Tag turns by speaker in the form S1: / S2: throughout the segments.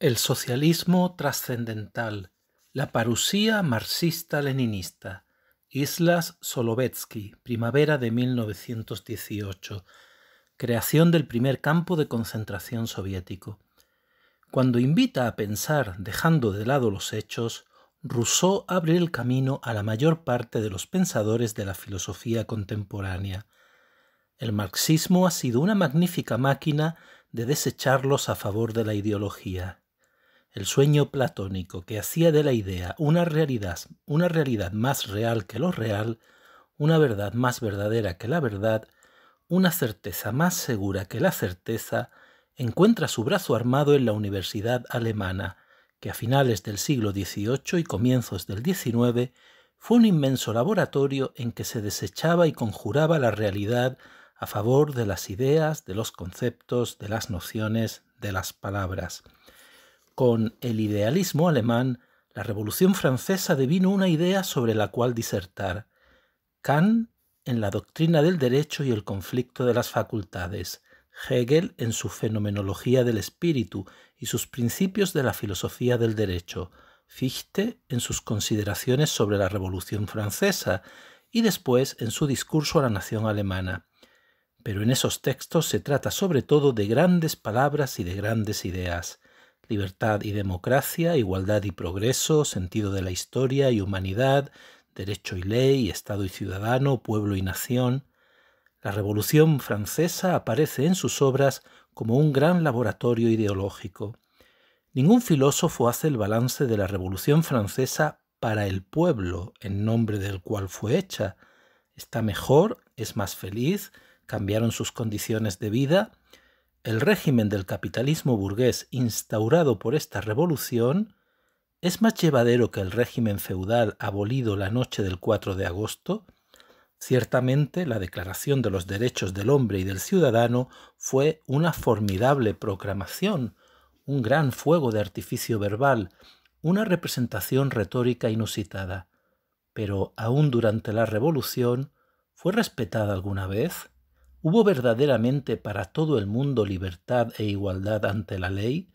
S1: El socialismo trascendental. La parusía marxista-leninista. Islas Solovetsky, primavera de 1918. Creación del primer campo de concentración soviético. Cuando invita a pensar dejando de lado los hechos, Rousseau abre el camino a la mayor parte de los pensadores de la filosofía contemporánea. El marxismo ha sido una magnífica máquina de desecharlos a favor de la ideología el sueño platónico que hacía de la idea una realidad, una realidad más real que lo real, una verdad más verdadera que la verdad, una certeza más segura que la certeza, encuentra su brazo armado en la Universidad Alemana, que a finales del siglo XVIII y comienzos del XIX fue un inmenso laboratorio en que se desechaba y conjuraba la realidad a favor de las ideas, de los conceptos, de las nociones, de las palabras. Con el idealismo alemán, la Revolución Francesa devino una idea sobre la cual disertar. Kant en la doctrina del derecho y el conflicto de las facultades, Hegel en su fenomenología del espíritu y sus principios de la filosofía del derecho, Fichte en sus consideraciones sobre la Revolución Francesa y después en su discurso a la nación alemana. Pero en esos textos se trata sobre todo de grandes palabras y de grandes ideas libertad y democracia, igualdad y progreso, sentido de la historia y humanidad, derecho y ley, Estado y ciudadano, pueblo y nación. La Revolución francesa aparece en sus obras como un gran laboratorio ideológico. Ningún filósofo hace el balance de la Revolución francesa para el pueblo en nombre del cual fue hecha. Está mejor, es más feliz, cambiaron sus condiciones de vida, el régimen del capitalismo burgués instaurado por esta revolución es más llevadero que el régimen feudal abolido la noche del 4 de agosto. Ciertamente la Declaración de los Derechos del Hombre y del Ciudadano fue una formidable proclamación, un gran fuego de artificio verbal, una representación retórica inusitada. Pero aún durante la Revolución, ¿fue respetada alguna vez? ¿Hubo verdaderamente para todo el mundo libertad e igualdad ante la ley,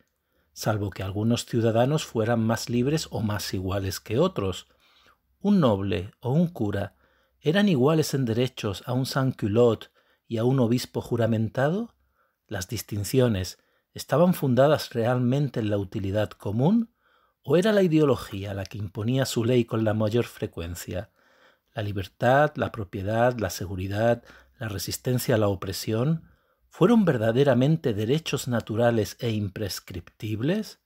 S1: salvo que algunos ciudadanos fueran más libres o más iguales que otros? Un noble o un cura eran iguales en derechos a un sanculot y a un obispo juramentado? ¿Las distinciones estaban fundadas realmente en la utilidad común? ¿O era la ideología la que imponía su ley con la mayor frecuencia? La libertad, la propiedad, la seguridad, la resistencia a la opresión, fueron verdaderamente derechos naturales e imprescriptibles?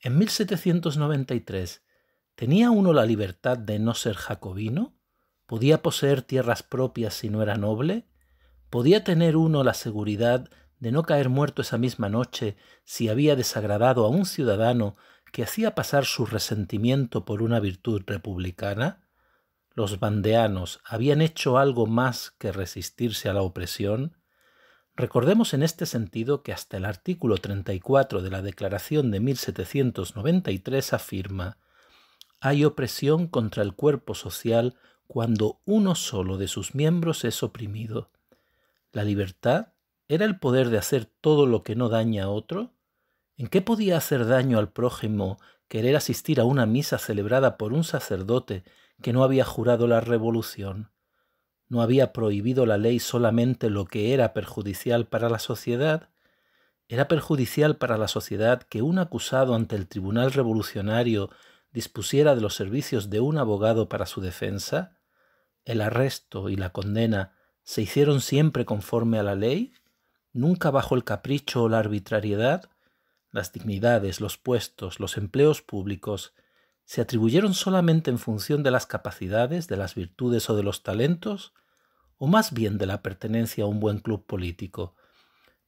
S1: En 1793, ¿tenía uno la libertad de no ser jacobino? ¿Podía poseer tierras propias si no era noble? ¿Podía tener uno la seguridad de no caer muerto esa misma noche si había desagradado a un ciudadano que hacía pasar su resentimiento por una virtud republicana? los bandeanos habían hecho algo más que resistirse a la opresión, recordemos en este sentido que hasta el artículo 34 de la Declaración de 1793 afirma hay opresión contra el cuerpo social cuando uno solo de sus miembros es oprimido. ¿La libertad era el poder de hacer todo lo que no daña a otro? ¿En qué podía hacer daño al prójimo querer asistir a una misa celebrada por un sacerdote que no había jurado la revolución, no había prohibido la ley solamente lo que era perjudicial para la sociedad, era perjudicial para la sociedad que un acusado ante el tribunal revolucionario dispusiera de los servicios de un abogado para su defensa, el arresto y la condena se hicieron siempre conforme a la ley, nunca bajo el capricho o la arbitrariedad, las dignidades, los puestos, los empleos públicos, se atribuyeron solamente en función de las capacidades, de las virtudes o de los talentos, o más bien de la pertenencia a un buen club político.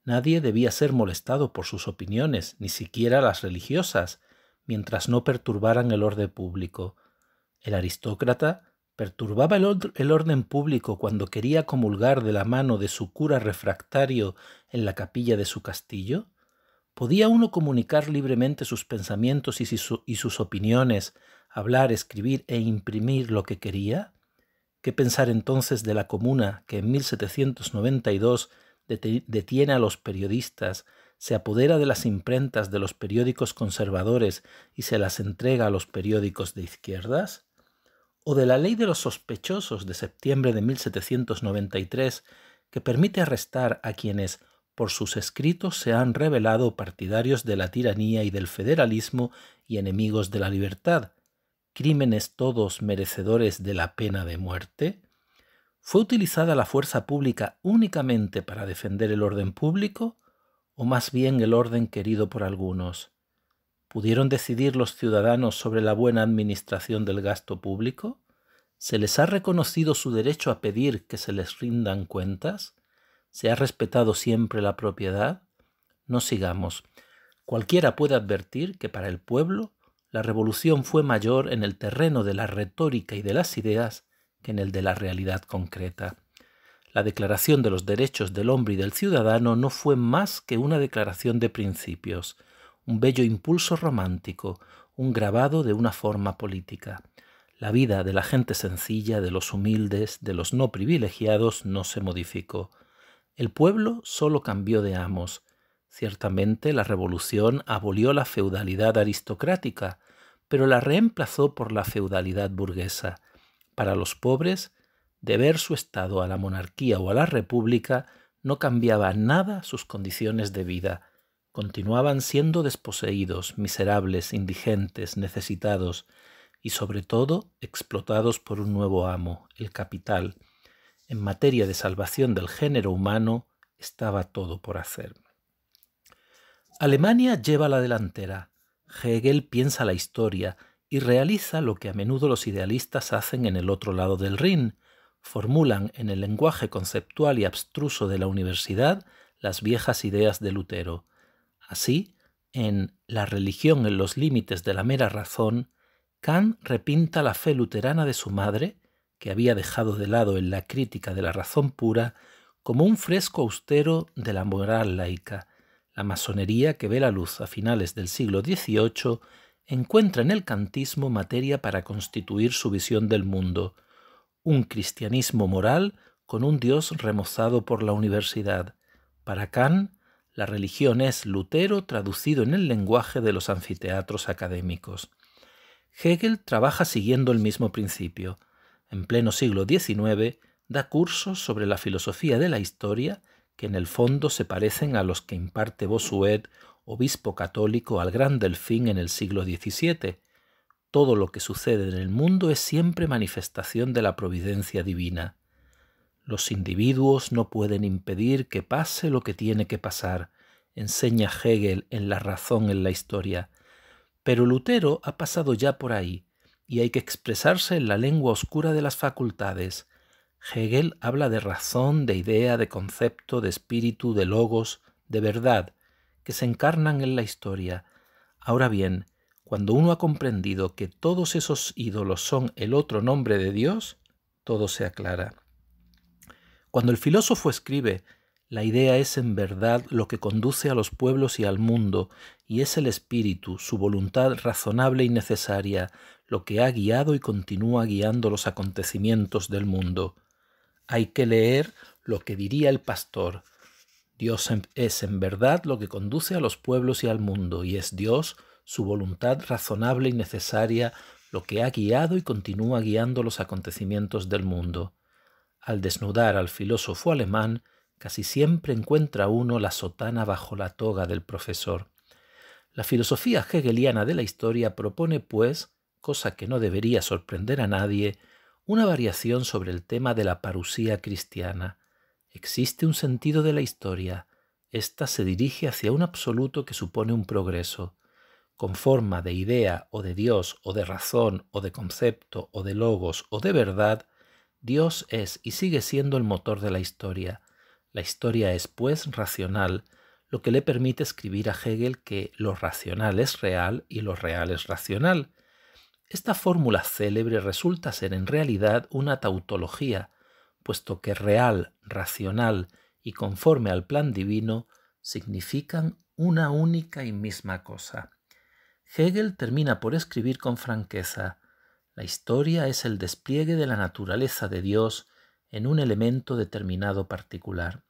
S1: Nadie debía ser molestado por sus opiniones, ni siquiera las religiosas, mientras no perturbaran el orden público. El aristócrata perturbaba el, orden público cuando quería comulgar de la mano de su cura refractario en la capilla de su castillo, ¿Podía uno comunicar libremente sus pensamientos y, sus opiniones, hablar, escribir e imprimir lo que quería? ¿Qué pensar entonces de la comuna que en 1792 detiene a los periodistas, se apodera de las imprentas de los periódicos conservadores y se las entrega a los periódicos de izquierdas? ¿O de la ley de los sospechosos de septiembre de 1793 que permite arrestar a quienes por sus escritos se han revelado partidarios de la tiranía y del federalismo y enemigos de la libertad, crímenes todos merecedores de la pena de muerte? ¿Fue utilizada la fuerza pública únicamente para defender el orden público o más bien el orden querido por algunos? ¿Pudieron decidir los ciudadanos sobre la buena administración del gasto público? ¿Se les ha reconocido su derecho a pedir que se les rindan cuentas? se ha respetado siempre la propiedad, no sigamos. Cualquiera puede advertir que para el pueblo la revolución fue mayor en el terreno de la retórica y de las ideas que en el de la realidad concreta. La Declaración de los Derechos del Hombre y del Ciudadano no fue más que una declaración de principios, un bello impulso romántico, un grabado de una forma política. La vida de la gente sencilla, de los humildes, de los no privilegiados, no se modificó. El pueblo solo cambió de amos. Ciertamente la revolución abolió la feudalidad aristocrática, pero la reemplazó por la feudalidad burguesa. Para los pobres, deber su estado a la monarquía o a la república no cambiaba nada sus condiciones de vida. Continuaban siendo desposeídos, miserables, indigentes, necesitados y sobre todo explotados por un nuevo amo, el capital en materia de salvación del género humano estaba todo por hacer. Alemania lleva la delantera. Hegel piensa la historia y realiza lo que a menudo los idealistas hacen en el otro lado del Rin. Formulan en el lenguaje conceptual y abstruso de la universidad las viejas ideas de Lutero. Así, en La religión en los límites de la mera razón, Kant repinta la fe luterana de su madre que había dejado de lado en la crítica de la razón pura como un fresco austero de la moral laica. La masonería que ve la luz a finales del siglo XVIII encuentra en el cantismo materia para constituir su visión del mundo, un cristianismo moral con un Dios remozado por la universidad. Para Kant, la religión es Lutero traducido en el lenguaje de los anfiteatros académicos. Hegel trabaja siguiendo el mismo principio en pleno siglo XIX, da cursos sobre la filosofía de la historia que en el fondo se parecen a los que imparte Bossuet, obispo católico al Gran Delfín en el siglo XVII. Todo lo que sucede en el mundo es siempre manifestación de la providencia divina. Los individuos no pueden impedir que pase lo que tiene que pasar, enseña Hegel en La razón en la historia. Pero Lutero ha pasado ya por ahí, y hay que expresarse en la lengua oscura de las facultades. Hegel habla de razón, de idea, de concepto, de espíritu, de logos, de verdad, que se encarnan en la historia. Ahora bien, cuando uno ha comprendido que todos esos ídolos son el otro nombre de Dios, todo se aclara. Cuando el filósofo escribe la idea es en verdad lo que conduce a los pueblos y al mundo, y es el espíritu, su voluntad razonable y necesaria, lo que ha guiado y continúa guiando los acontecimientos del mundo. Hay que leer lo que diría el pastor. Dios es en verdad lo que conduce a los pueblos y al mundo, y es Dios, su voluntad razonable y necesaria, lo que ha guiado y continúa guiando los acontecimientos del mundo. Al desnudar al filósofo alemán, Casi siempre encuentra uno la sotana bajo la toga del profesor. La filosofía hegeliana de la historia propone, pues, cosa que no debería sorprender a nadie, una variación sobre el tema de la parusía cristiana. Existe un sentido de la historia. Esta se dirige hacia un absoluto que supone un progreso. Con forma de idea o de Dios o de razón o de concepto o de logos o de verdad, Dios es y sigue siendo el motor de la historia. La historia es, pues, racional, lo que le permite escribir a Hegel que lo racional es real y lo real es racional. Esta fórmula célebre resulta ser en realidad una tautología, puesto que real, racional y conforme al plan divino significan una única y misma cosa. Hegel termina por escribir con franqueza, la historia es el despliegue de la naturaleza de Dios en un elemento determinado particular.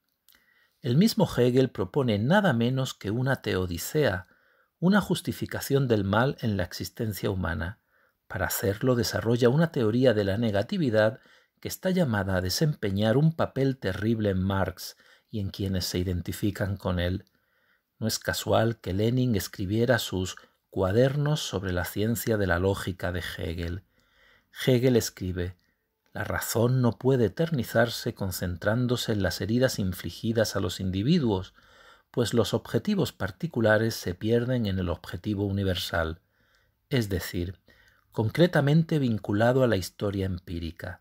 S1: El mismo Hegel propone nada menos que una teodicea, una justificación del mal en la existencia humana. Para hacerlo desarrolla una teoría de la negatividad que está llamada a desempeñar un papel terrible en Marx y en quienes se identifican con él. No es casual que Lenin escribiera sus cuadernos sobre la ciencia de la lógica de Hegel. Hegel escribe la razón no puede eternizarse concentrándose en las heridas infligidas a los individuos, pues los objetivos particulares se pierden en el objetivo universal, es decir, concretamente vinculado a la historia empírica.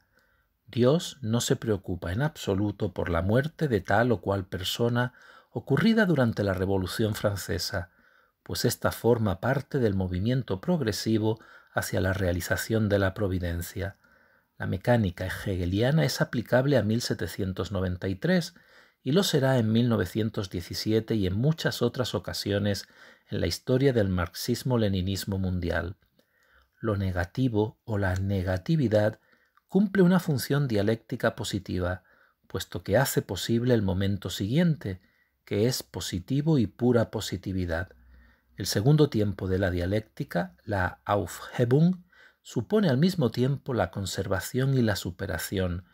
S1: Dios no se preocupa en absoluto por la muerte de tal o cual persona ocurrida durante la Revolución Francesa, pues esta forma parte del movimiento progresivo hacia la realización de la providencia. La mecánica hegeliana es aplicable a 1793 y lo será en 1917 y en muchas otras ocasiones en la historia del marxismo-leninismo mundial. Lo negativo o la negatividad cumple una función dialéctica positiva, puesto que hace posible el momento siguiente, que es positivo y pura positividad. El segundo tiempo de la dialéctica, la Aufhebung, supone al mismo tiempo la conservación y la superación.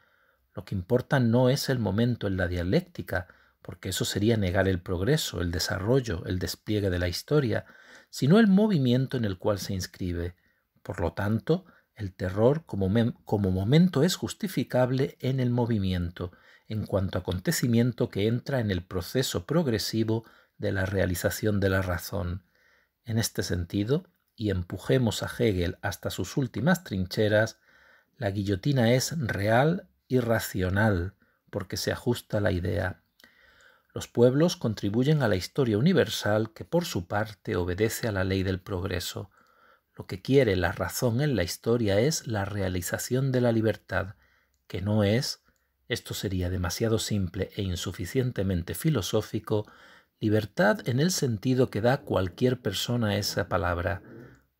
S1: Lo que importa no es el momento en la dialéctica, porque eso sería negar el progreso, el desarrollo, el despliegue de la historia, sino el movimiento en el cual se inscribe. Por lo tanto, el terror como, momento es justificable en el movimiento, en cuanto acontecimiento que entra en el proceso progresivo de la realización de la razón. En este sentido, y empujemos a Hegel hasta sus últimas trincheras, la guillotina es real y racional, porque se ajusta a la idea. Los pueblos contribuyen a la historia universal que por su parte obedece a la ley del progreso. Lo que quiere la razón en la historia es la realización de la libertad, que no es, esto sería demasiado simple e insuficientemente filosófico, libertad en el sentido que da cualquier persona esa palabra,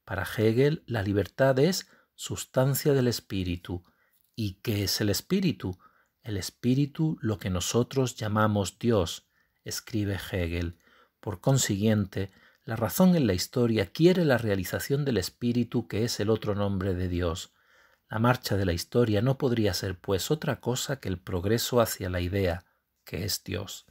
S1: para Hegel, la libertad es sustancia del espíritu. ¿Y qué es el espíritu? El espíritu, lo que nosotros llamamos Dios, escribe Hegel. Por consiguiente, la razón en la historia quiere la realización del espíritu que es el otro nombre de Dios. La marcha de la historia no podría ser pues otra cosa que el progreso hacia la idea, que es Dios.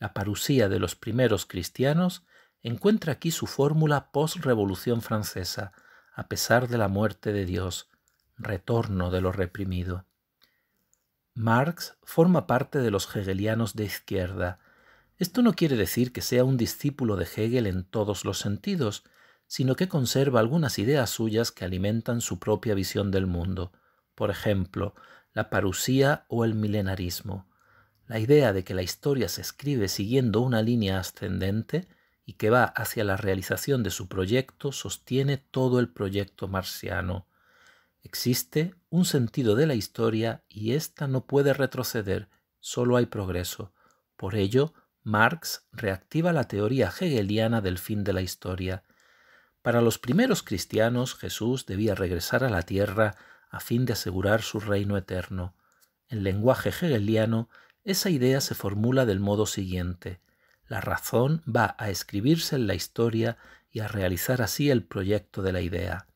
S1: La parusía de los primeros cristianos encuentra aquí su fórmula post-revolución francesa, a pesar de la muerte de Dios, retorno de lo reprimido. Marx forma parte de los hegelianos de izquierda. Esto no quiere decir que sea un discípulo de Hegel en todos los sentidos, sino que conserva algunas ideas suyas que alimentan su propia visión del mundo, por ejemplo, la parusía o el milenarismo. La idea de que la historia se escribe siguiendo una línea ascendente y que va hacia la realización de su proyecto sostiene todo el proyecto marciano. Existe un sentido de la historia y ésta no puede retroceder, solo hay progreso. Por ello, Marx reactiva la teoría hegeliana del fin de la historia. Para los primeros cristianos, Jesús debía regresar a la tierra a fin de asegurar su reino eterno. En lenguaje hegeliano, esa idea se formula del modo siguiente. La razón va a escribirse en la historia y a realizar así el proyecto de la idea.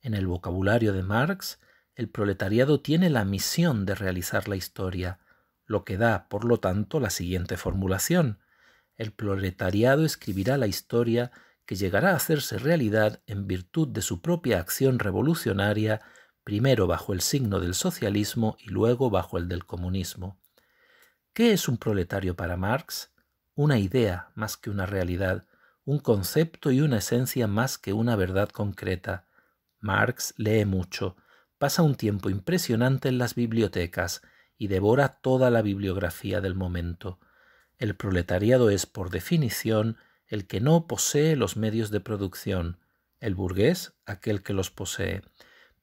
S1: En el vocabulario de Marx, el proletariado tiene la misión de realizar la historia, lo que da, por lo tanto, la siguiente formulación. El proletariado escribirá la historia que llegará a hacerse realidad en virtud de su propia acción revolucionaria, primero bajo el signo del socialismo y luego bajo el del comunismo. ¿Qué es un proletario para Marx? una idea más que una realidad, un concepto y una esencia más que una verdad concreta. Marx lee mucho, pasa un tiempo impresionante en las bibliotecas y devora toda la bibliografía del momento. El proletariado es, por definición, el que no posee los medios de producción, el burgués aquel que los posee.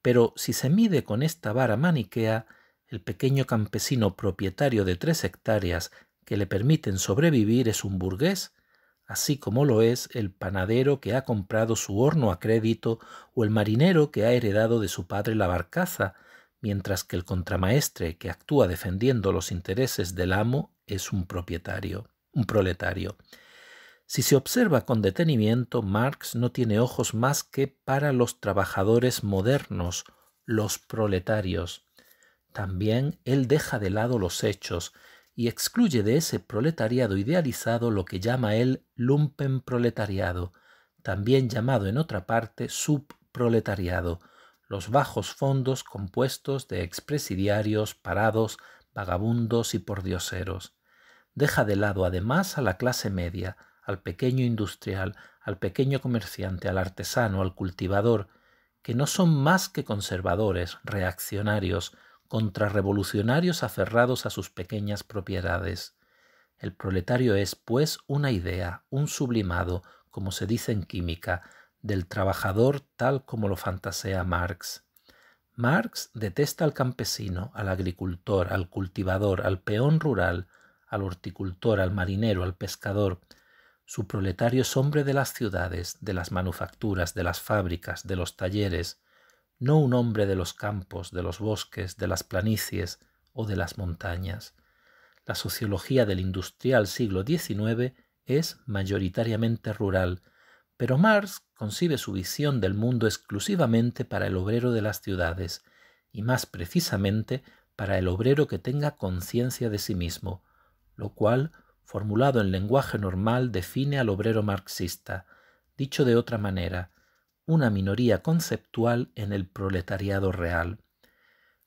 S1: Pero si se mide con esta vara maniquea, el pequeño campesino propietario de tres hectáreas que le permiten sobrevivir es un burgués, así como lo es el panadero que ha comprado su horno a crédito o el marinero que ha heredado de su padre la barcaza, mientras que el contramaestre que actúa defendiendo los intereses del amo es un propietario, un proletario. Si se observa con detenimiento, Marx no tiene ojos más que para los trabajadores modernos, los proletarios. También él deja de lado los hechos, y excluye de ese proletariado idealizado lo que llama él lumpenproletariado, también llamado en otra parte subproletariado, los bajos fondos compuestos de expresidiarios, parados, vagabundos y pordioseros. Deja de lado además a la clase media, al pequeño industrial, al pequeño comerciante, al artesano, al cultivador, que no son más que conservadores, reaccionarios, contra revolucionarios aferrados a sus pequeñas propiedades. El proletario es, pues, una idea, un sublimado, como se dice en química, del trabajador tal como lo fantasea Marx. Marx detesta al campesino, al agricultor, al cultivador, al peón rural, al horticultor, al marinero, al pescador. Su proletario es hombre de las ciudades, de las manufacturas, de las fábricas, de los talleres, no un hombre de los campos, de los bosques, de las planicies o de las montañas. La sociología del industrial siglo XIX es mayoritariamente rural, pero Marx concibe su visión del mundo exclusivamente para el obrero de las ciudades, y más precisamente para el obrero que tenga conciencia de sí mismo, lo cual, formulado en lenguaje normal, define al obrero marxista. Dicho de otra manera, una minoría conceptual en el proletariado real.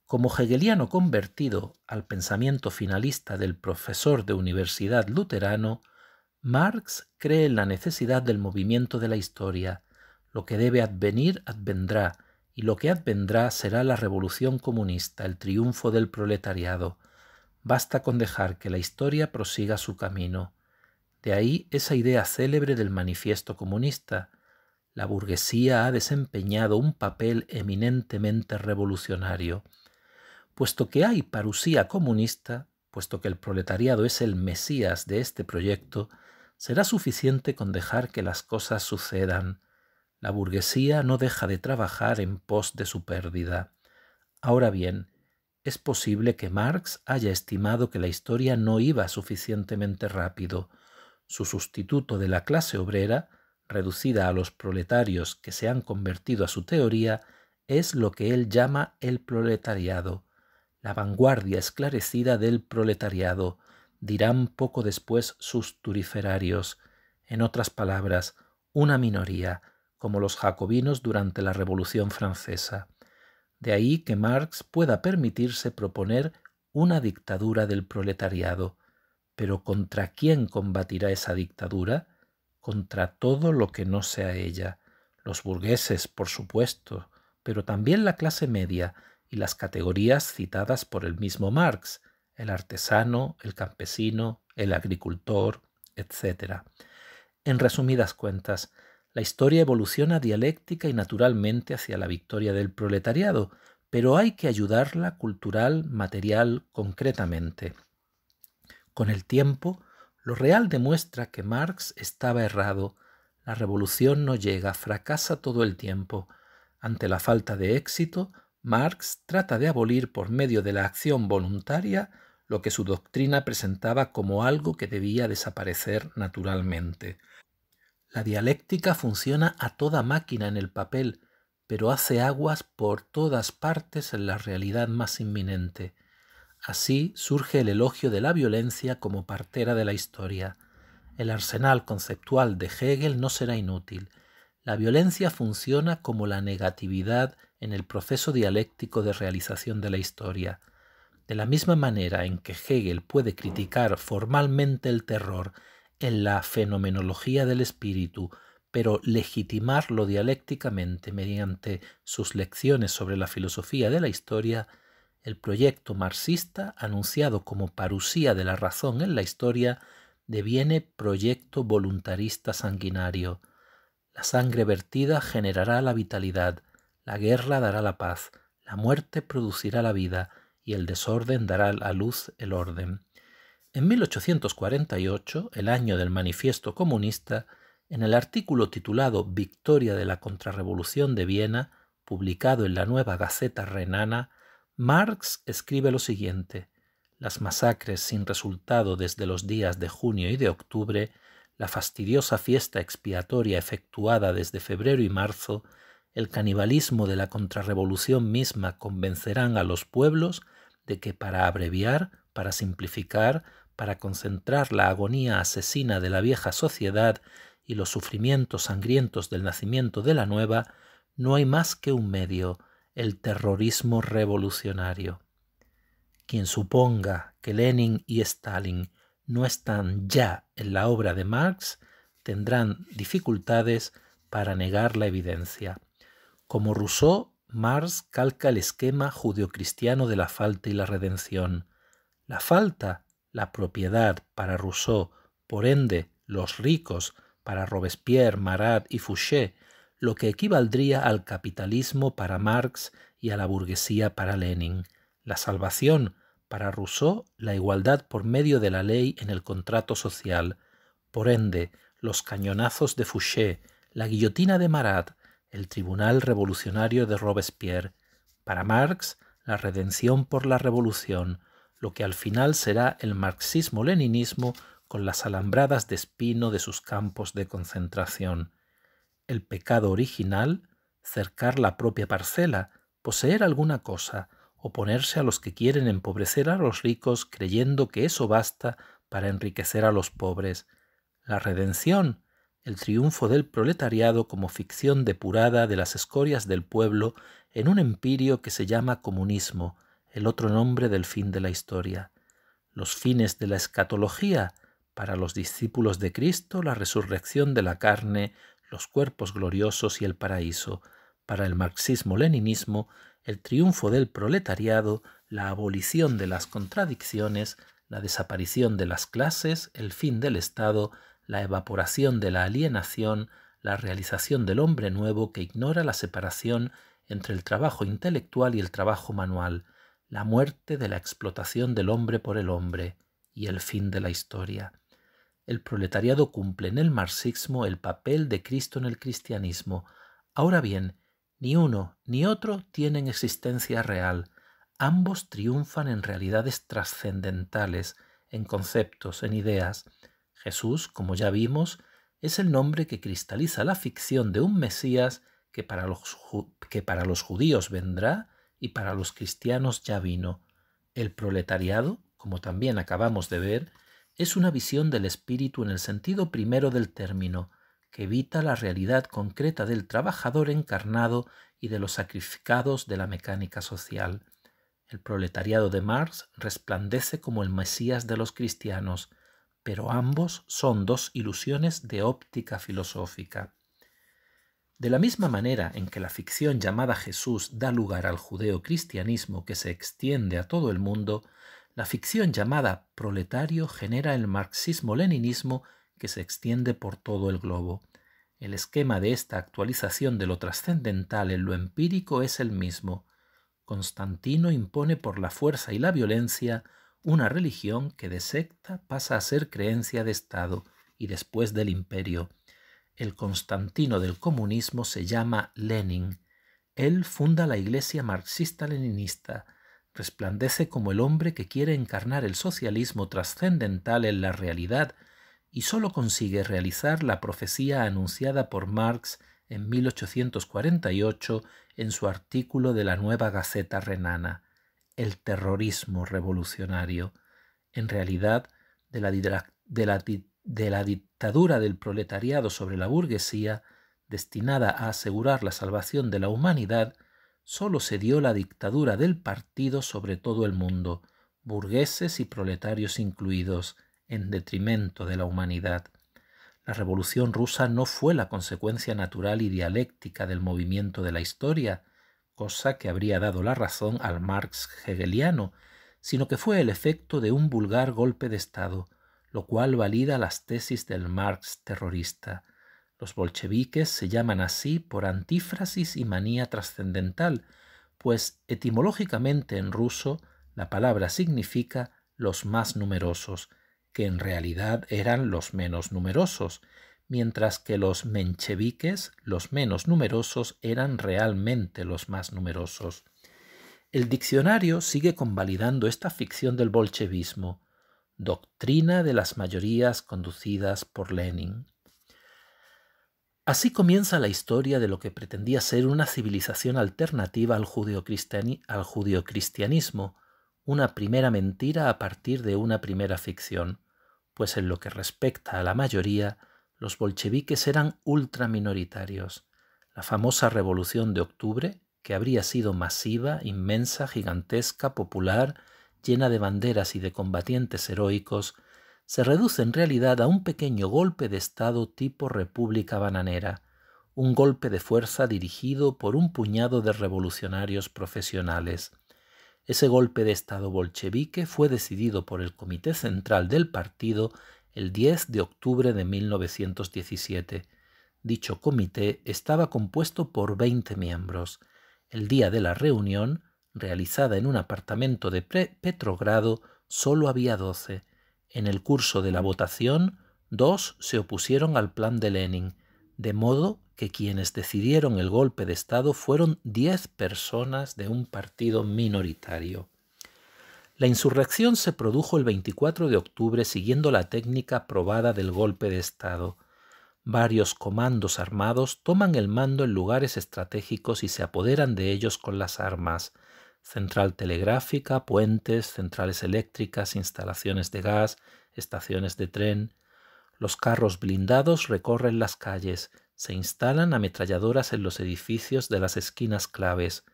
S1: Como hegeliano convertido al pensamiento finalista del profesor de universidad luterano, Marx cree en la necesidad del movimiento de la historia. Lo que debe advenir advendrá, y lo que advendrá será la revolución comunista, el triunfo del proletariado. Basta con dejar que la historia prosiga su camino. De ahí esa idea célebre del manifiesto comunista, la burguesía ha desempeñado un papel eminentemente revolucionario. Puesto que hay parusía comunista, puesto que el proletariado es el mesías de este proyecto, será suficiente con dejar que las cosas sucedan. La burguesía no deja de trabajar en pos de su pérdida. Ahora bien, es posible que Marx haya estimado que la historia no iba suficientemente rápido. Su sustituto de la clase obrera, reducida a los proletarios que se han convertido a su teoría, es lo que él llama el proletariado, la vanguardia esclarecida del proletariado, dirán poco después sus turiferarios, en otras palabras, una minoría, como los jacobinos durante la Revolución Francesa. De ahí que Marx pueda permitirse proponer una dictadura del proletariado. Pero ¿contra quién combatirá esa dictadura? contra todo lo que no sea ella, los burgueses, por supuesto, pero también la clase media y las categorías citadas por el mismo Marx, el artesano, el campesino, el agricultor, etc. En resumidas cuentas, la historia evoluciona dialéctica y naturalmente hacia la victoria del proletariado, pero hay que ayudarla cultural, material, concretamente. Con el tiempo, lo real demuestra que Marx estaba errado. La revolución no llega, fracasa todo el tiempo. Ante la falta de éxito, Marx trata de abolir por medio de la acción voluntaria lo que su doctrina presentaba como algo que debía desaparecer naturalmente. La dialéctica funciona a toda máquina en el papel, pero hace aguas por todas partes en la realidad más inminente. Así surge el elogio de la violencia como partera de la historia. El arsenal conceptual de Hegel no será inútil. La violencia funciona como la negatividad en el proceso dialéctico de realización de la historia. De la misma manera en que Hegel puede criticar formalmente el terror en la fenomenología del espíritu, pero legitimarlo dialécticamente mediante sus lecciones sobre la filosofía de la historia, el proyecto marxista anunciado como parusía de la razón en la historia deviene proyecto voluntarista sanguinario. La sangre vertida generará la vitalidad, la guerra dará la paz, la muerte producirá la vida y el desorden dará a luz el orden. En 1848, el año del manifiesto comunista, en el artículo titulado Victoria de la Contrarrevolución de Viena, publicado en la nueva Gaceta Renana, Marx escribe lo siguiente, las masacres sin resultado desde los días de junio y de octubre, la fastidiosa fiesta expiatoria efectuada desde febrero y marzo, el canibalismo de la contrarrevolución misma convencerán a los pueblos de que para abreviar, para simplificar, para concentrar la agonía asesina de la vieja sociedad y los sufrimientos sangrientos del nacimiento de la nueva, no hay más que un medio, el terrorismo revolucionario. Quien suponga que Lenin y Stalin no están ya en la obra de Marx tendrán dificultades para negar la evidencia. Como Rousseau, Marx calca el esquema judeocristiano de la falta y la redención. La falta, la propiedad para Rousseau, por ende, los ricos para Robespierre, Marat y Fouché, lo que equivaldría al capitalismo para Marx y a la burguesía para Lenin, la salvación para Rousseau la igualdad por medio de la ley en el contrato social, por ende los cañonazos de Fouché, la guillotina de Marat, el tribunal revolucionario de Robespierre, para Marx la redención por la revolución, lo que al final será el marxismo-leninismo con las alambradas de espino de sus campos de concentración el pecado original, cercar la propia parcela, poseer alguna cosa, oponerse a los que quieren empobrecer a los ricos creyendo que eso basta para enriquecer a los pobres, la redención, el triunfo del proletariado como ficción depurada de las escorias del pueblo en un empirio que se llama comunismo, el otro nombre del fin de la historia, los fines de la escatología, para los discípulos de Cristo la resurrección de la carne, los cuerpos gloriosos y el paraíso, para el marxismo-leninismo, el triunfo del proletariado, la abolición de las contradicciones, la desaparición de las clases, el fin del Estado, la evaporación de la alienación, la realización del hombre nuevo que ignora la separación entre el trabajo intelectual y el trabajo manual, la muerte de la explotación del hombre por el hombre y el fin de la historia el proletariado cumple en el marxismo el papel de Cristo en el cristianismo. Ahora bien, ni uno ni otro tienen existencia real. Ambos triunfan en realidades trascendentales, en conceptos, en ideas. Jesús, como ya vimos, es el nombre que cristaliza la ficción de un Mesías que para los, que para los judíos vendrá y para los cristianos ya vino. El proletariado, como también acabamos de ver, es una visión del espíritu en el sentido primero del término, que evita la realidad concreta del trabajador encarnado y de los sacrificados de la mecánica social. El proletariado de Marx resplandece como el Mesías de los cristianos, pero ambos son dos ilusiones de óptica filosófica. De la misma manera en que la ficción llamada Jesús da lugar al judeocristianismo que se extiende a todo el mundo, la ficción llamada proletario genera el marxismo-leninismo que se extiende por todo el globo. El esquema de esta actualización de lo trascendental en lo empírico es el mismo. Constantino impone por la fuerza y la violencia una religión que de secta pasa a ser creencia de Estado y después del imperio. El Constantino del comunismo se llama Lenin. Él funda la Iglesia marxista-leninista, resplandece como el hombre que quiere encarnar el socialismo trascendental en la realidad y sólo consigue realizar la profecía anunciada por Marx en 1848 en su artículo de la nueva Gaceta Renana, El terrorismo revolucionario. En realidad, de la, de la dictadura del proletariado sobre la burguesía, destinada a asegurar la salvación de la humanidad, solo se dio la dictadura del partido sobre todo el mundo, burgueses y proletarios incluidos, en detrimento de la humanidad. La Revolución rusa no fue la consecuencia natural y dialéctica del movimiento de la historia, cosa que habría dado la razón al Marx hegeliano, sino que fue el efecto de un vulgar golpe de Estado, lo cual valida las tesis del Marx terrorista. Los bolcheviques se llaman así por antífrasis y manía trascendental, pues etimológicamente en ruso la palabra significa los más numerosos, que en realidad eran los menos numerosos, mientras que los mencheviques, los menos numerosos, eran realmente los más numerosos. El diccionario sigue convalidando esta ficción del bolchevismo, doctrina de las mayorías conducidas por Lenin. Así comienza la historia de lo que pretendía ser una civilización alternativa al, judeocristiani al una primera mentira a partir de una primera ficción, pues en lo que respecta a la mayoría, los bolcheviques eran ultraminoritarios. La famosa Revolución de Octubre, que habría sido masiva, inmensa, gigantesca, popular, llena de banderas y de combatientes heroicos, se reduce en realidad a un pequeño golpe de Estado tipo República Bananera, un golpe de fuerza dirigido por un puñado de revolucionarios profesionales. Ese golpe de Estado bolchevique fue decidido por el Comité Central del Partido el 10 de octubre de 1917. Dicho comité estaba compuesto por 20 miembros. El día de la reunión, realizada en un apartamento de Petrogrado, solo había 12, en el curso de la votación, dos se opusieron al plan de Lenin, de modo que quienes decidieron el golpe de Estado fueron diez personas de un partido minoritario. La insurrección se produjo el 24 de octubre siguiendo la técnica probada del golpe de Estado. Varios comandos armados toman el mando en lugares estratégicos y se apoderan de ellos con las armas central telegráfica, puentes, centrales eléctricas, instalaciones de gas, estaciones de tren. Los carros blindados recorren las calles, se instalan ametralladoras en los edificios de las esquinas claves.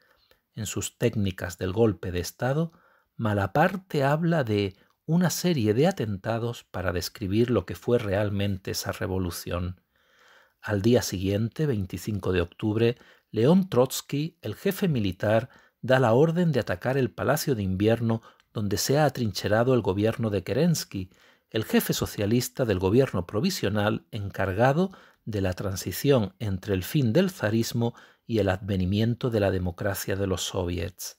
S1: En sus técnicas del golpe de Estado, Malaparte habla de una serie de atentados para describir lo que fue realmente esa revolución. Al día siguiente, 25 de octubre, León Trotsky, el jefe militar, da la orden de atacar el Palacio de Invierno donde se ha atrincherado el gobierno de Kerensky, el jefe socialista del gobierno provisional encargado de la transición entre el fin del zarismo y el advenimiento de la democracia de los soviets.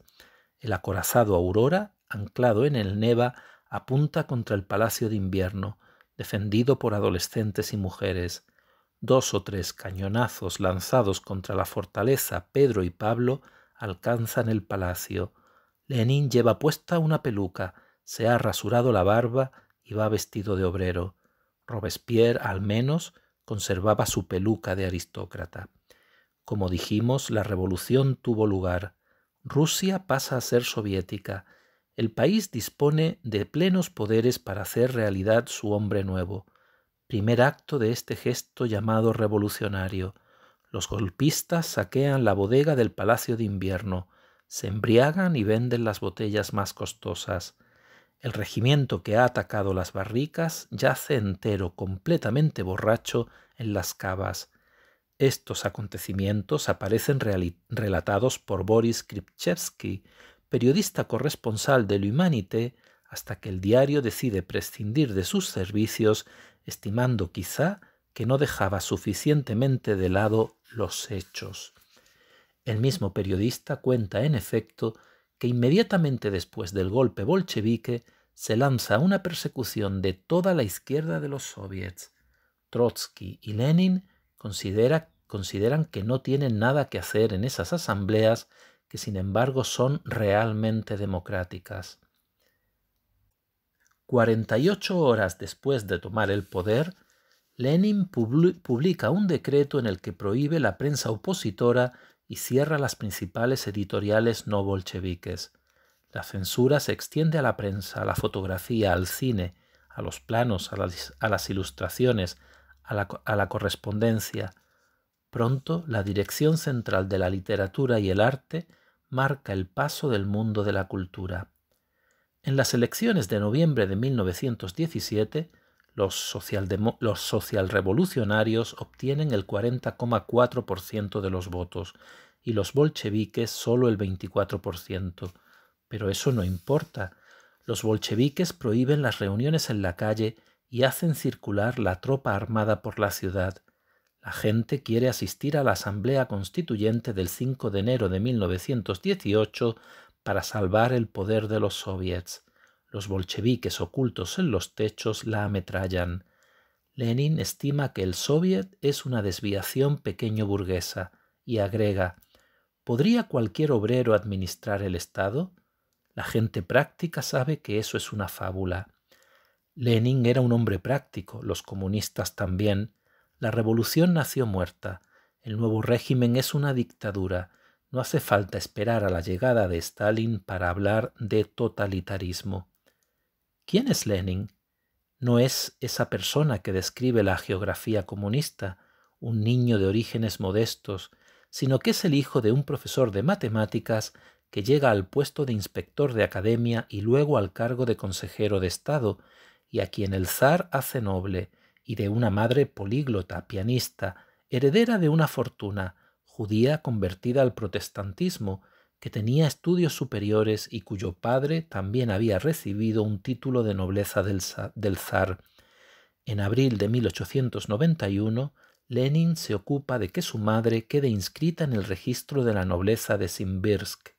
S1: El acorazado Aurora, anclado en el Neva, apunta contra el Palacio de Invierno, defendido por adolescentes y mujeres. Dos o tres cañonazos lanzados contra la fortaleza Pedro y Pablo alcanzan el palacio. Lenin lleva puesta una peluca, se ha rasurado la barba y va vestido de obrero. Robespierre, al menos, conservaba su peluca de aristócrata. Como dijimos, la revolución tuvo lugar. Rusia pasa a ser soviética. El país dispone de plenos poderes para hacer realidad su hombre nuevo. Primer acto de este gesto llamado revolucionario. Los golpistas saquean la bodega del Palacio de Invierno, se embriagan y venden las botellas más costosas. El regimiento que ha atacado las barricas yace entero, completamente borracho, en las cavas. Estos acontecimientos aparecen relatados por Boris Kripchevsky, periodista corresponsal de L'Humanité, hasta que el diario decide prescindir de sus servicios, estimando quizá que no dejaba suficientemente de lado los hechos. El mismo periodista cuenta, en efecto, que inmediatamente después del golpe bolchevique se lanza una persecución de toda la izquierda de los soviets. Trotsky y Lenin consideran que no tienen nada que hacer en esas asambleas que sin embargo son realmente democráticas. 48 horas después de tomar el poder, Lenin publica un decreto en el que prohíbe la prensa opositora y cierra las principales editoriales no bolcheviques. La censura se extiende a la prensa, a la fotografía, al cine, a los planos, a las, ilustraciones, a la correspondencia. Pronto, la dirección central de la literatura y el arte marca el paso del mundo de la cultura. En las elecciones de noviembre de 1917, los, socialrevolucionarios obtienen el 40,4% de los votos y los bolcheviques solo el 24%. Pero eso no importa. Los bolcheviques prohíben las reuniones en la calle y hacen circular la tropa armada por la ciudad. La gente quiere asistir a la Asamblea Constituyente del 5 de enero de 1918 para salvar el poder de los soviets. Los bolcheviques ocultos en los techos la ametrallan. Lenin estima que el soviet es una desviación pequeño burguesa y agrega ¿Podría cualquier obrero administrar el Estado? La gente práctica sabe que eso es una fábula. Lenin era un hombre práctico, los comunistas también. La revolución nació muerta. El nuevo régimen es una dictadura. No hace falta esperar a la llegada de Stalin para hablar de totalitarismo. ¿Quién es Lenin? No es esa persona que describe la geografía comunista, un niño de orígenes modestos, sino que es el hijo de un profesor de matemáticas que llega al puesto de inspector de academia y luego al cargo de consejero de Estado, y a quien el zar hace noble, y de una madre políglota, pianista, heredera de una fortuna, judía convertida al protestantismo, que tenía estudios superiores y cuyo padre también había recibido un título de nobleza del, zar. En abril de 1891, Lenin se ocupa de que su madre quede inscrita en el registro de la nobleza de Simbirsk.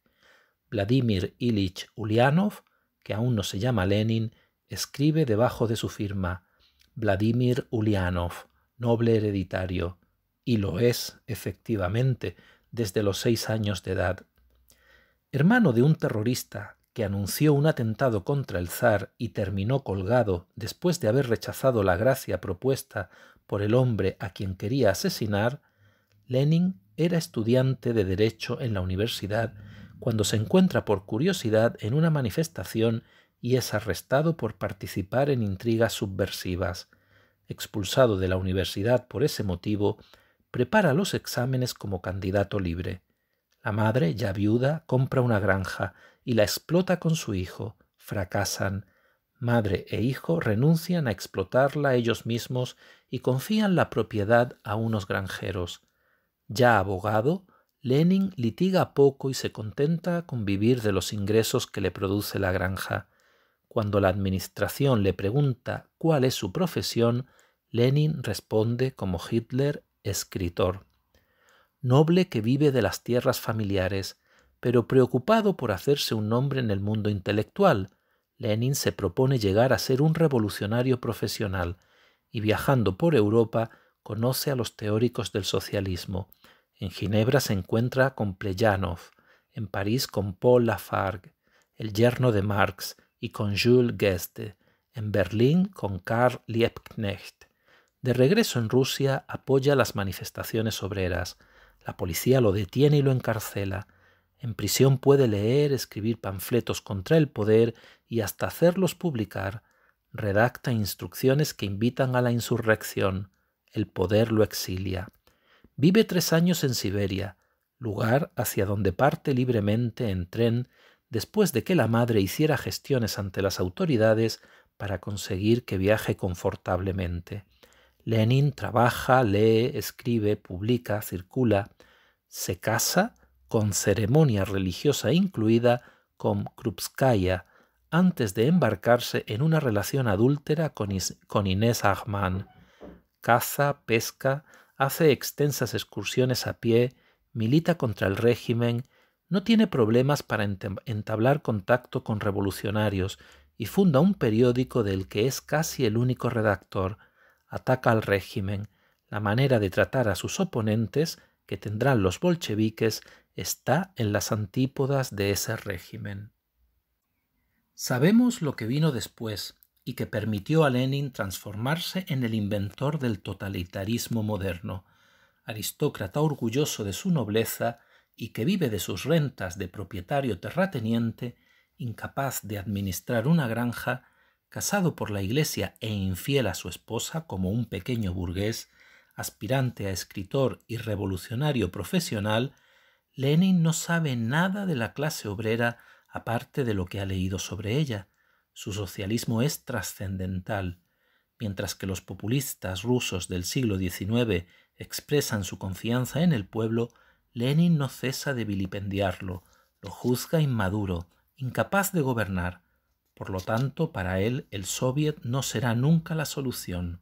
S1: Vladimir Ilich Ulyanov, que aún no se llama Lenin, escribe debajo de su firma Vladimir Ulyanov, noble hereditario, y lo es, efectivamente, desde los seis años de edad hermano de un terrorista que anunció un atentado contra el zar y terminó colgado después de haber rechazado la gracia propuesta por el hombre a quien quería asesinar, Lenin era estudiante de Derecho en la universidad cuando se encuentra por curiosidad en una manifestación y es arrestado por participar en intrigas subversivas. Expulsado de la universidad por ese motivo, prepara los exámenes como candidato libre. La madre, ya viuda, compra una granja y la explota con su hijo. Fracasan. Madre e hijo renuncian a explotarla ellos mismos y confían la propiedad a unos granjeros. Ya abogado, Lenin litiga poco y se contenta con vivir de los ingresos que le produce la granja. Cuando la administración le pregunta cuál es su profesión, Lenin responde como Hitler, escritor noble que vive de las tierras familiares, pero preocupado por hacerse un nombre en el mundo intelectual, Lenin se propone llegar a ser un revolucionario profesional y viajando por Europa conoce a los teóricos del socialismo. En Ginebra se encuentra con Plejanov, en París con Paul Lafargue, el yerno de Marx, y con Jules Geste, en Berlín con Karl Liebknecht. De regreso en Rusia apoya las manifestaciones obreras, la policía lo detiene y lo encarcela. En prisión puede leer, escribir panfletos contra el poder y hasta hacerlos publicar. Redacta instrucciones que invitan a la insurrección. El poder lo exilia. Vive tres años en Siberia, lugar hacia donde parte libremente en tren después de que la madre hiciera gestiones ante las autoridades para conseguir que viaje confortablemente. Lenin trabaja, lee, escribe, publica, circula, se casa con ceremonia religiosa incluida con Krupskaya antes de embarcarse en una relación adúltera con, Inés Ahman. Caza, pesca, hace extensas excursiones a pie, milita contra el régimen, no tiene problemas para entablar contacto con revolucionarios y funda un periódico del que es casi el único redactor, ataca al régimen. La manera de tratar a sus oponentes, que tendrán los bolcheviques, está en las antípodas de ese régimen. Sabemos lo que vino después y que permitió a Lenin transformarse en el inventor del totalitarismo moderno, aristócrata orgulloso de su nobleza y que vive de sus rentas de propietario terrateniente, incapaz de administrar una granja casado por la Iglesia e infiel a su esposa como un pequeño burgués, aspirante a escritor y revolucionario profesional, Lenin no sabe nada de la clase obrera aparte de lo que ha leído sobre ella. Su socialismo es trascendental. Mientras que los populistas rusos del siglo XIX expresan su confianza en el pueblo, Lenin no cesa de vilipendiarlo, lo juzga inmaduro, incapaz de gobernar, por lo tanto, para él el soviet no será nunca la solución,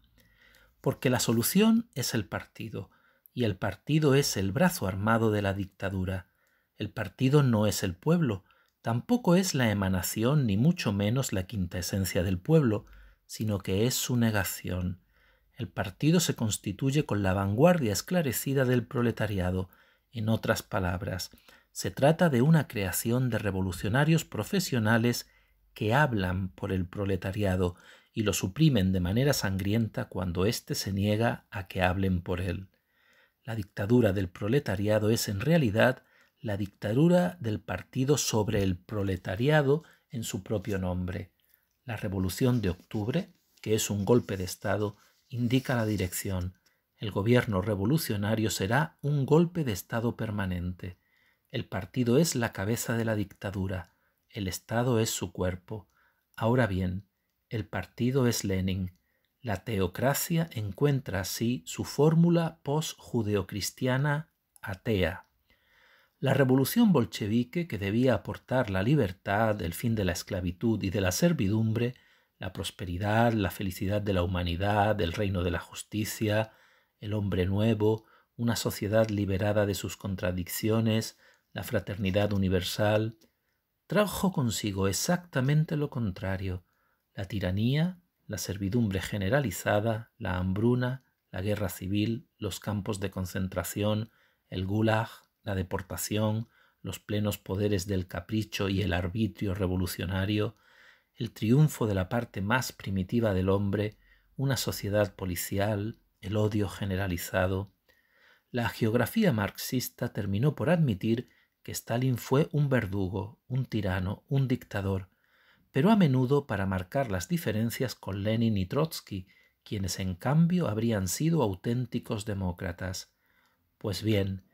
S1: porque la solución es el partido, y el partido es el brazo armado de la dictadura. El partido no es el pueblo, tampoco es la emanación ni mucho menos la quinta esencia del pueblo, sino que es su negación. El partido se constituye con la vanguardia esclarecida del proletariado, en otras palabras, se trata de una creación de revolucionarios profesionales que hablan por el proletariado y lo suprimen de manera sangrienta cuando éste se niega a que hablen por él. La dictadura del proletariado es en realidad la dictadura del partido sobre el proletariado en su propio nombre. La revolución de octubre, que es un golpe de Estado, indica la dirección. El gobierno revolucionario será un golpe de Estado permanente. El partido es la cabeza de la dictadura el Estado es su cuerpo. Ahora bien, el partido es Lenin. La teocracia encuentra así su fórmula post-judeocristiana atea. La revolución bolchevique, que debía aportar la libertad, el fin de la esclavitud y de la servidumbre, la prosperidad, la felicidad de la humanidad, el reino de la justicia, el hombre nuevo, una sociedad liberada de sus contradicciones, la fraternidad universal, trajo consigo exactamente lo contrario, la tiranía, la servidumbre generalizada, la hambruna, la guerra civil, los campos de concentración, el gulag, la deportación, los plenos poderes del capricho y el arbitrio revolucionario, el triunfo de la parte más primitiva del hombre, una sociedad policial, el odio generalizado, la geografía marxista terminó por admitir que Stalin fue un verdugo, un tirano, un dictador, pero a menudo para marcar las diferencias con Lenin y Trotsky, quienes en cambio habrían sido auténticos demócratas. Pues bien,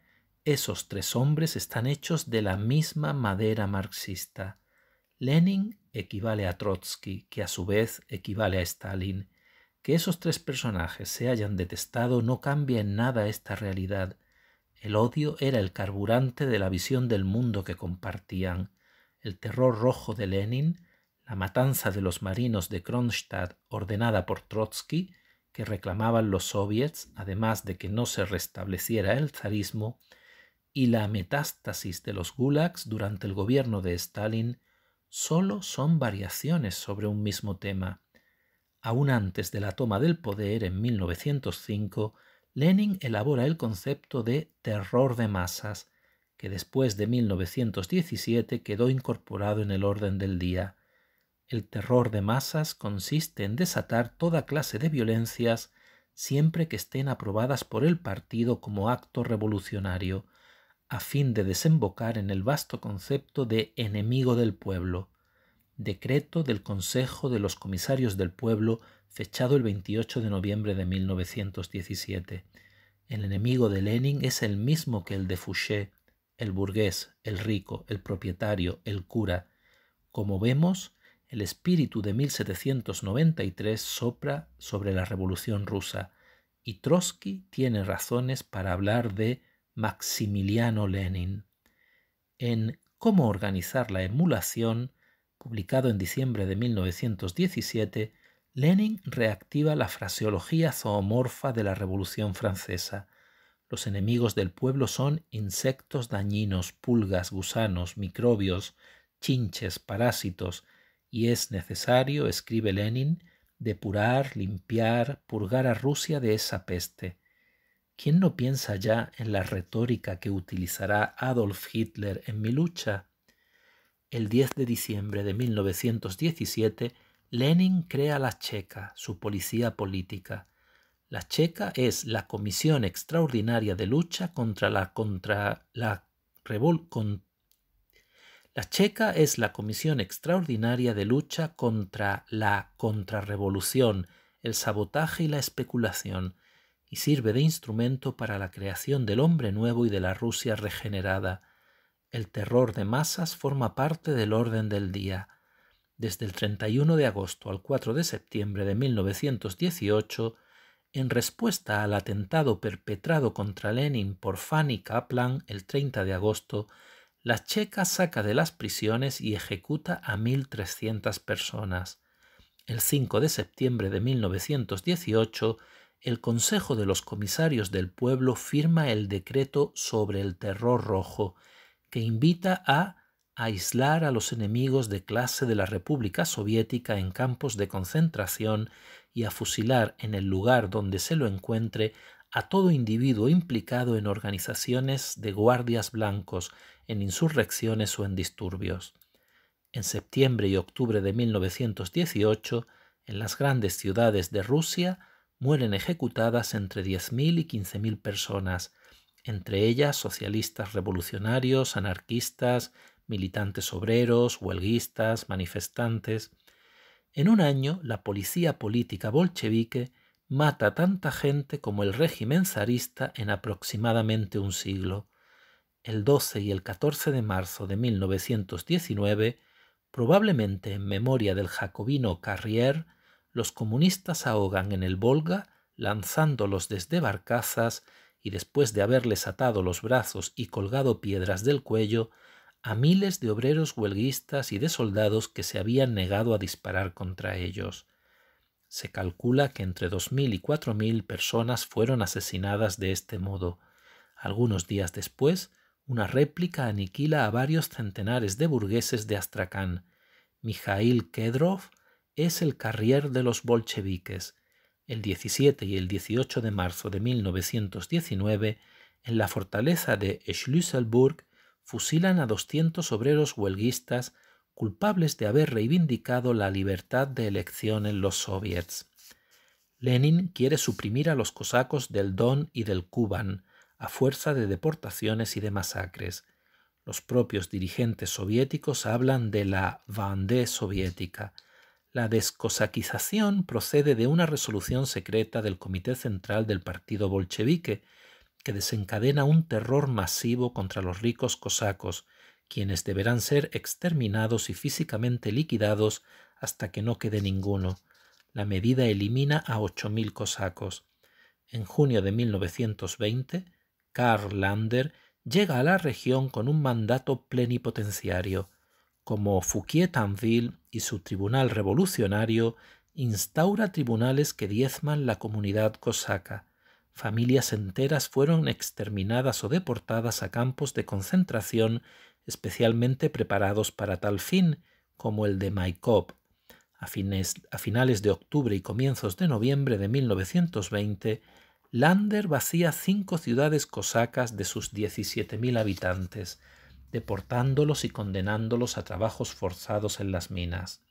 S1: esos tres hombres están hechos de la misma madera marxista. Lenin equivale a Trotsky, que a su vez equivale a Stalin. Que esos tres personajes se hayan detestado no cambia en nada esta realidad, el odio era el carburante de la visión del mundo que compartían. El terror rojo de Lenin, la matanza de los marinos de Kronstadt ordenada por Trotsky, que reclamaban los soviets, además de que no se restableciera el zarismo, y la metástasis de los gulags durante el gobierno de Stalin solo son variaciones sobre un mismo tema. Aún antes de la toma del poder en 1905, Lenin elabora el concepto de terror de masas, que después de 1917 quedó incorporado en el orden del día. El terror de masas consiste en desatar toda clase de violencias siempre que estén aprobadas por el partido como acto revolucionario, a fin de desembocar en el vasto concepto de enemigo del pueblo, decreto del Consejo de los Comisarios del Pueblo fechado el 28 de noviembre de 1917. El enemigo de Lenin es el mismo que el de Fouché, el burgués, el rico, el propietario, el cura. Como vemos, el espíritu de 1793 sopra sobre la Revolución rusa y Trotsky tiene razones para hablar de Maximiliano Lenin. En Cómo organizar la emulación, publicado en diciembre de 1917, Lenin reactiva la fraseología zoomorfa de la Revolución Francesa. Los enemigos del pueblo son insectos dañinos, pulgas, gusanos, microbios, chinches, parásitos, y es necesario, escribe Lenin, depurar, limpiar, purgar a Rusia de esa peste. ¿Quién no piensa ya en la retórica que utilizará Adolf Hitler en mi lucha? El 10 de diciembre de 1917, Lenin crea la Checa, su policía política. La Checa es la Comisión Extraordinaria de Lucha contra la, contra la la Checa es la Comisión Extraordinaria de Lucha contra la Contrarrevolución, el sabotaje y la especulación, y sirve de instrumento para la creación del hombre nuevo y de la Rusia regenerada. El terror de masas forma parte del orden del día desde el 31 de agosto al 4 de septiembre de 1918, en respuesta al atentado perpetrado contra Lenin por Fanny Kaplan el 30 de agosto, la checa saca de las prisiones y ejecuta a 1.300 personas. El 5 de septiembre de 1918, el Consejo de los Comisarios del Pueblo firma el decreto sobre el terror rojo, que invita a aislar a los enemigos de clase de la República Soviética en campos de concentración y a fusilar en el lugar donde se lo encuentre a todo individuo implicado en organizaciones de guardias blancos, en insurrecciones o en disturbios. En septiembre y octubre de 1918, en las grandes ciudades de Rusia, mueren ejecutadas entre 10.000 y 15.000 personas, entre ellas socialistas revolucionarios, anarquistas, militantes obreros, huelguistas, manifestantes. En un año, la policía política bolchevique mata tanta gente como el régimen zarista en aproximadamente un siglo. El 12 y el 14 de marzo de 1919, probablemente en memoria del jacobino Carrier, los comunistas ahogan en el Volga, lanzándolos desde barcazas y después de haberles atado los brazos y colgado piedras del cuello, a miles de obreros huelguistas y de soldados que se habían negado a disparar contra ellos. Se calcula que entre 2.000 y 4.000 personas fueron asesinadas de este modo. Algunos días después, una réplica aniquila a varios centenares de burgueses de Astrakán. Mijail Kedrov es el carrier de los bolcheviques. El 17 y el 18 de marzo de 1919, en la fortaleza de Schlüsselburg, fusilan a 200 obreros huelguistas culpables de haber reivindicado la libertad de elección en los soviets. Lenin quiere suprimir a los cosacos del Don y del Kuban a fuerza de deportaciones y de masacres. Los propios dirigentes soviéticos hablan de la Vendée soviética. La descosaquización procede de una resolución secreta del Comité Central del Partido Bolchevique, que desencadena un terror masivo contra los ricos cosacos, quienes deberán ser exterminados y físicamente liquidados hasta que no quede ninguno. La medida elimina a 8.000 cosacos. En junio de 1920, Karl Lander llega a la región con un mandato plenipotenciario. Como Fouquier-Tanville y su tribunal revolucionario, instaura tribunales que diezman la comunidad cosaca familias enteras fueron exterminadas o deportadas a campos de concentración especialmente preparados para tal fin, como el de Maikop. A, a finales de octubre y comienzos de noviembre de 1920, Lander vacía cinco ciudades cosacas de sus 17.000 habitantes, deportándolos y condenándolos a trabajos forzados en las minas.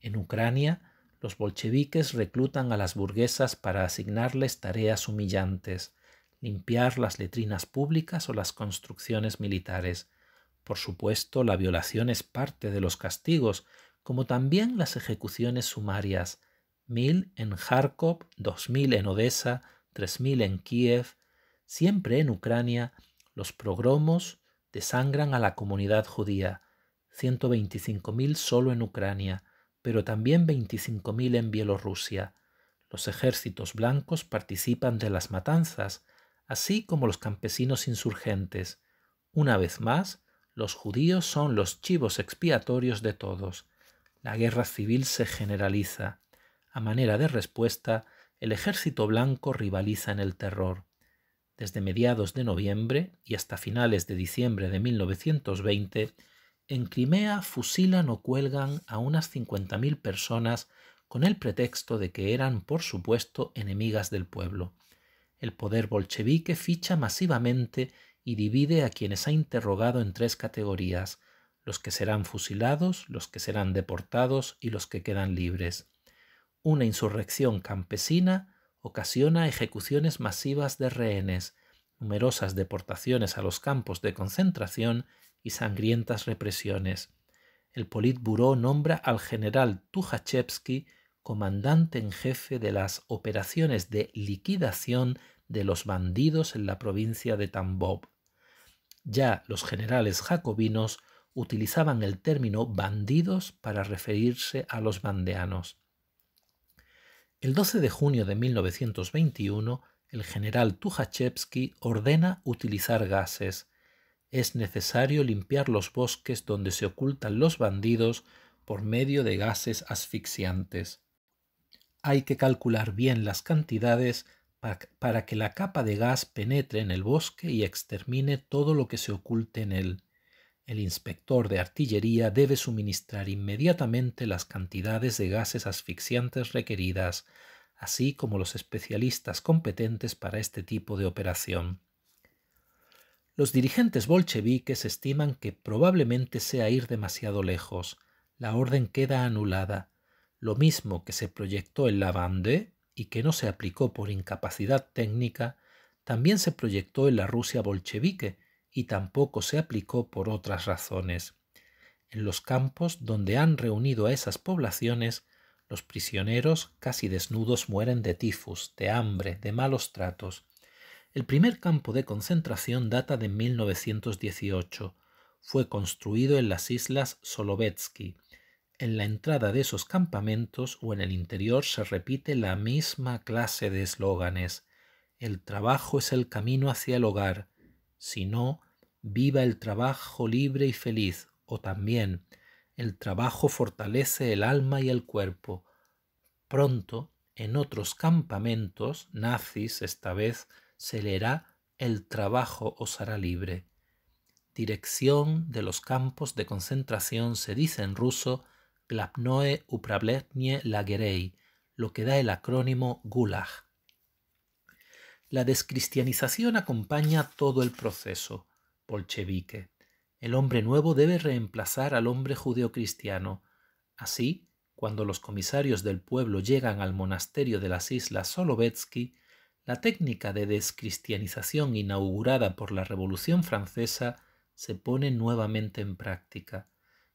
S1: En Ucrania, los bolcheviques reclutan a las burguesas para asignarles tareas humillantes, limpiar las letrinas públicas o las construcciones militares. Por supuesto, la violación es parte de los castigos, como también las ejecuciones sumarias, mil en Kharkov, dos mil en Odessa, tres mil en Kiev. Siempre en Ucrania, los progromos desangran a la comunidad judía, 125.000 solo en Ucrania, pero también 25.000 en Bielorrusia. Los ejércitos blancos participan de las matanzas, así como los campesinos insurgentes. Una vez más, los judíos son los chivos expiatorios de todos. La guerra civil se generaliza. A manera de respuesta, el ejército blanco rivaliza en el terror. Desde mediados de noviembre y hasta finales de diciembre de 1920, en Crimea fusilan o cuelgan a unas 50.000 personas con el pretexto de que eran, por supuesto, enemigas del pueblo. El poder bolchevique ficha masivamente y divide a quienes ha interrogado en tres categorías, los que serán fusilados, los que serán deportados y los que quedan libres. Una insurrección campesina ocasiona ejecuciones masivas de rehenes, numerosas deportaciones a los campos de concentración y sangrientas represiones. El Politburó nombra al general Tuchachevsky comandante en jefe de las operaciones de liquidación de los bandidos en la provincia de Tambov. Ya los generales jacobinos utilizaban el término bandidos para referirse a los bandeanos. El 12 de junio de 1921, el general Tuchachevsky ordena utilizar gases. Es necesario limpiar los bosques donde se ocultan los bandidos por medio de gases asfixiantes. Hay que calcular bien las cantidades para que la capa de gas penetre en el bosque y extermine todo lo que se oculte en él. El inspector de artillería debe suministrar inmediatamente las cantidades de gases asfixiantes requeridas, así como los especialistas competentes para este tipo de operación. Los dirigentes bolcheviques estiman que probablemente sea ir demasiado lejos. La orden queda anulada, lo mismo que se proyectó en la bande y que no se aplicó por incapacidad técnica, también se proyectó en la Rusia bolchevique y tampoco se aplicó por otras razones. En los campos donde han reunido a esas poblaciones los prisioneros, casi desnudos, mueren de tifus, de hambre, de malos tratos. El primer campo de concentración data de 1918. Fue construido en las islas Solovetsky. En la entrada de esos campamentos o en el interior se repite la misma clase de eslóganes. El trabajo es el camino hacia el hogar. Si no, viva el trabajo libre y feliz. O también, el trabajo fortalece el alma y el cuerpo. Pronto, en otros campamentos, nazis esta vez, se leerá El trabajo os hará libre. Dirección de los campos de concentración se dice en ruso Glapnoe Upravletnie Lagerei, lo que da el acrónimo Gulag. La descristianización acompaña todo el proceso bolchevique. El hombre nuevo debe reemplazar al hombre judeocristiano. Así, cuando los comisarios del pueblo llegan al monasterio de las islas Solovetsky, la técnica de descristianización inaugurada por la Revolución Francesa se pone nuevamente en práctica.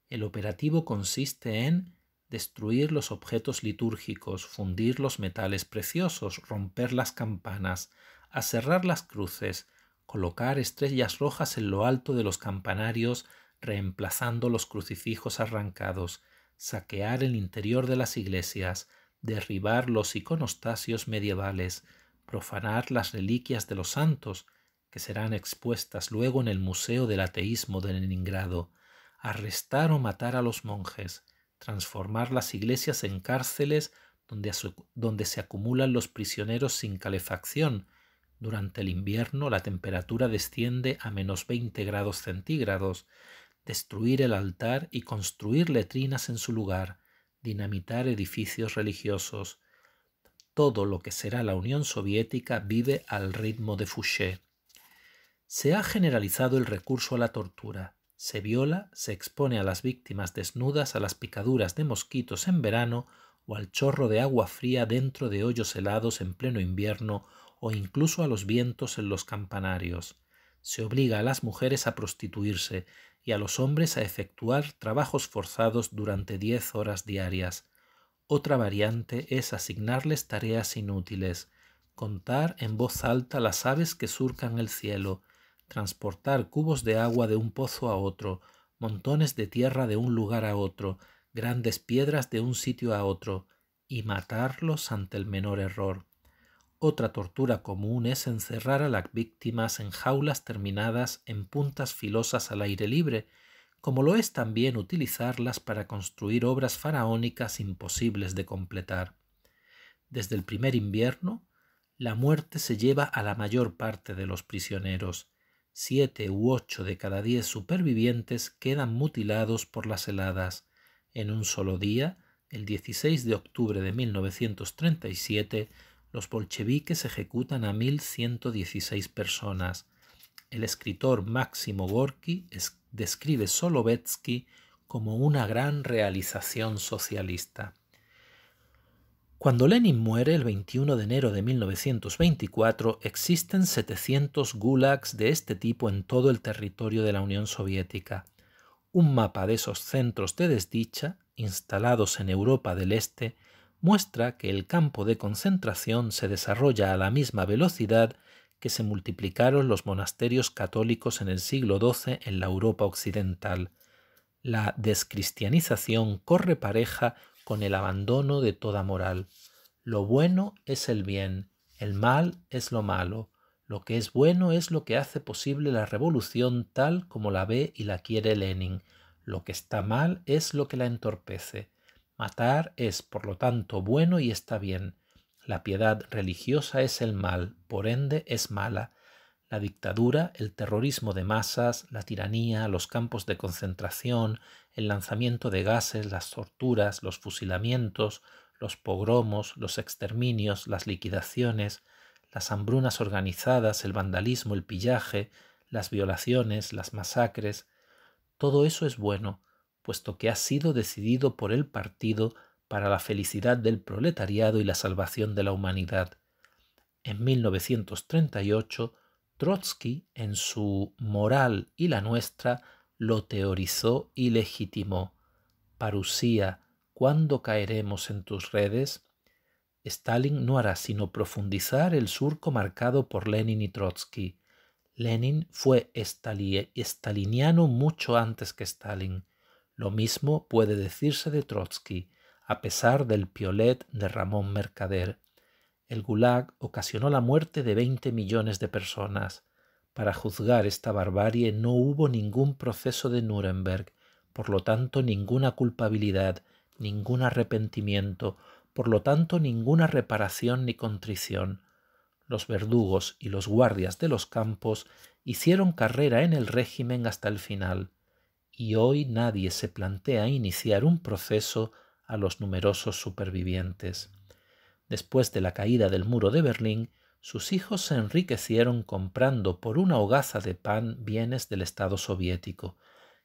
S1: El operativo consiste en destruir los objetos litúrgicos, fundir los metales preciosos, romper las campanas, aserrar las cruces, colocar estrellas rojas en lo alto de los campanarios, reemplazando los crucifijos arrancados, saquear el interior de las iglesias, derribar los iconostasios medievales, profanar las reliquias de los santos, que serán expuestas luego en el Museo del Ateísmo de Leningrado, arrestar o matar a los monjes, transformar las iglesias en cárceles donde, donde se acumulan los prisioneros sin calefacción, durante el invierno la temperatura desciende a menos 20 grados centígrados. Destruir el altar y construir letrinas en su lugar, dinamitar edificios religiosos. Todo lo que será la Unión Soviética vive al ritmo de Fouché. Se ha generalizado el recurso a la tortura. Se viola, se expone a las víctimas desnudas a las picaduras de mosquitos en verano o al chorro de agua fría dentro de hoyos helados en pleno invierno o incluso a los vientos en los campanarios. Se obliga a las mujeres a prostituirse y a los hombres a efectuar trabajos forzados durante diez horas diarias. Otra variante es asignarles tareas inútiles, contar en voz alta las aves que surcan el cielo, transportar cubos de agua de un pozo a otro, montones de tierra de un lugar a otro, grandes piedras de un sitio a otro, y matarlos ante el menor error. Otra tortura común es encerrar a las víctimas en jaulas terminadas en puntas filosas al aire libre, como lo es también utilizarlas para construir obras faraónicas imposibles de completar. Desde el primer invierno, la muerte se lleva a la mayor parte de los prisioneros. Siete u ocho de cada diez supervivientes quedan mutilados por las heladas. En un solo día, el 16 de octubre de 1937, los bolcheviques ejecutan a 1.116 personas. El escritor Máximo Gorky describe Solovetsky como una gran realización socialista. Cuando Lenin muere el 21 de enero de 1924, existen 700 gulags de este tipo en todo el territorio de la Unión Soviética. Un mapa de esos centros de desdicha, instalados en Europa del Este, muestra que el campo de concentración se desarrolla a la misma velocidad que se multiplicaron los monasterios católicos en el siglo XII en la Europa occidental. La descristianización corre pareja con el abandono de toda moral. Lo bueno es el bien, el mal es lo malo, lo que es bueno es lo que hace posible la revolución tal como la ve y la quiere Lenin, lo que está mal es lo que la entorpece. Matar es, por lo tanto, bueno y está bien. La piedad religiosa es el mal, por ende es mala. La dictadura, el terrorismo de masas, la tiranía, los campos de concentración, el lanzamiento de gases, las torturas, los fusilamientos, los pogromos, los exterminios, las liquidaciones, las hambrunas organizadas, el vandalismo, el pillaje, las violaciones, las masacres, todo eso es bueno, puesto que ha sido decidido por el partido para la felicidad del proletariado y la salvación de la humanidad. En 1938, Trotsky, en su Moral y la nuestra, lo teorizó y legitimó. Parusía, ¿cuándo caeremos en tus redes? Stalin no hará sino profundizar el surco marcado por Lenin y Trotsky. Lenin fue estaliniano mucho antes que Stalin. Lo mismo puede decirse de Trotsky, a pesar del piolet de Ramón Mercader. El Gulag ocasionó la muerte de veinte millones de personas. Para juzgar esta barbarie no hubo ningún proceso de Nuremberg, por lo tanto ninguna culpabilidad, ningún arrepentimiento, por lo tanto ninguna reparación ni contrición. Los verdugos y los guardias de los campos hicieron carrera en el régimen hasta el final y hoy nadie se plantea iniciar un proceso a los numerosos supervivientes. Después de la caída del muro de Berlín, sus hijos se enriquecieron comprando por una hogaza de pan bienes del Estado soviético,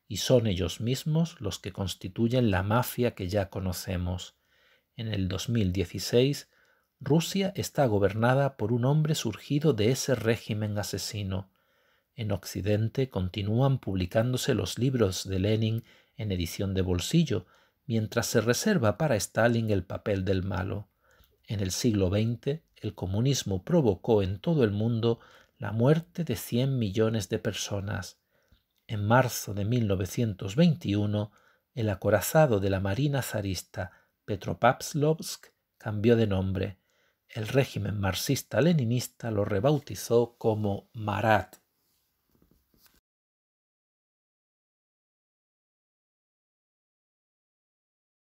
S1: y son ellos mismos los que constituyen la mafia que ya conocemos. En el 2016, Rusia está gobernada por un hombre surgido de ese régimen asesino, en Occidente continúan publicándose los libros de Lenin en edición de bolsillo, mientras se reserva para Stalin el papel del malo. En el siglo XX, el comunismo provocó en todo el mundo la muerte de 100 millones de personas. En marzo de 1921, el acorazado de la Marina zarista Petropavlovsk cambió de nombre. El régimen marxista-leninista lo rebautizó como Marat.